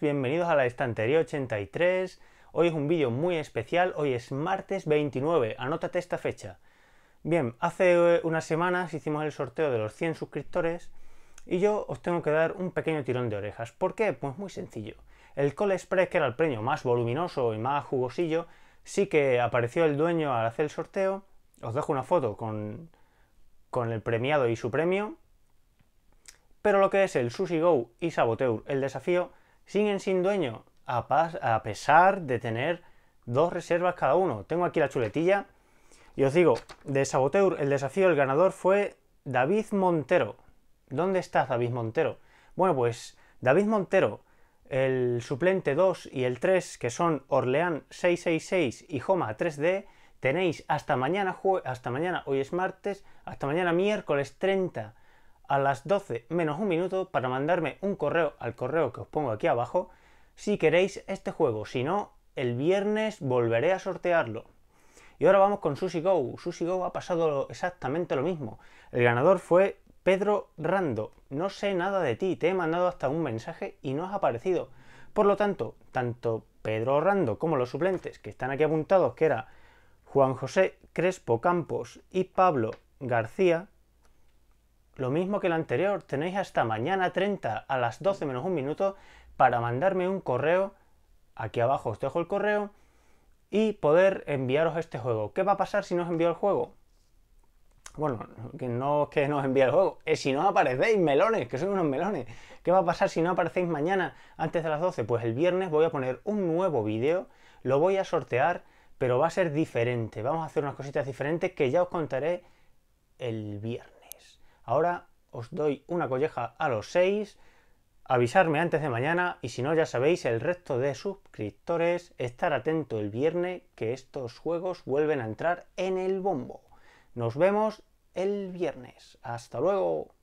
bienvenidos a la estantería 83. Hoy es un vídeo muy especial, hoy es martes 29, anótate esta fecha. Bien, hace eh, unas semanas hicimos el sorteo de los 100 suscriptores y yo os tengo que dar un pequeño tirón de orejas. ¿Por qué? Pues muy sencillo. El Cole Express, que era el premio más voluminoso y más jugosillo, sí que apareció el dueño al hacer el sorteo. Os dejo una foto con, con el premiado y su premio. Pero lo que es el Sushi Go y Saboteur, el desafío, siguen sin dueño, a, pesar de tener dos reservas cada uno. Tengo aquí la chuletilla y os digo, de Saboteur el desafío, el ganador fue David Montero. ¿Dónde estás, David Montero? Bueno, pues David Montero, el suplente 2 y el 3, que son Orleán 666 y Joma 3D, tenéis hasta mañana, hasta mañana, hoy es martes, hasta mañana miércoles 30 a las 12 menos un minuto para mandarme un correo al correo que os pongo aquí abajo si queréis este juego, si no, el viernes volveré a sortearlo. Y ahora vamos con SushiGo. Go ha pasado exactamente lo mismo. El ganador fue Pedro Rando. No sé nada de ti, te he mandado hasta un mensaje y no has aparecido. Por lo tanto, tanto Pedro Rando como los suplentes que están aquí apuntados, que era Juan José Crespo Campos y Pablo García, lo mismo que el anterior, tenéis hasta mañana 30 a las 12 menos un minuto para mandarme un correo, aquí abajo os dejo el correo, y poder enviaros este juego. ¿Qué va a pasar si no os envío el juego? Bueno, que no es que no os envíe el juego, es si no aparecéis, melones, que son unos melones. ¿Qué va a pasar si no aparecéis mañana antes de las 12? Pues el viernes voy a poner un nuevo vídeo, lo voy a sortear, pero va a ser diferente. Vamos a hacer unas cositas diferentes que ya os contaré el viernes. Ahora os doy una colleja a los 6. Avisarme antes de mañana y si no ya sabéis el resto de suscriptores, estar atento el viernes que estos juegos vuelven a entrar en el bombo. Nos vemos el viernes. Hasta luego.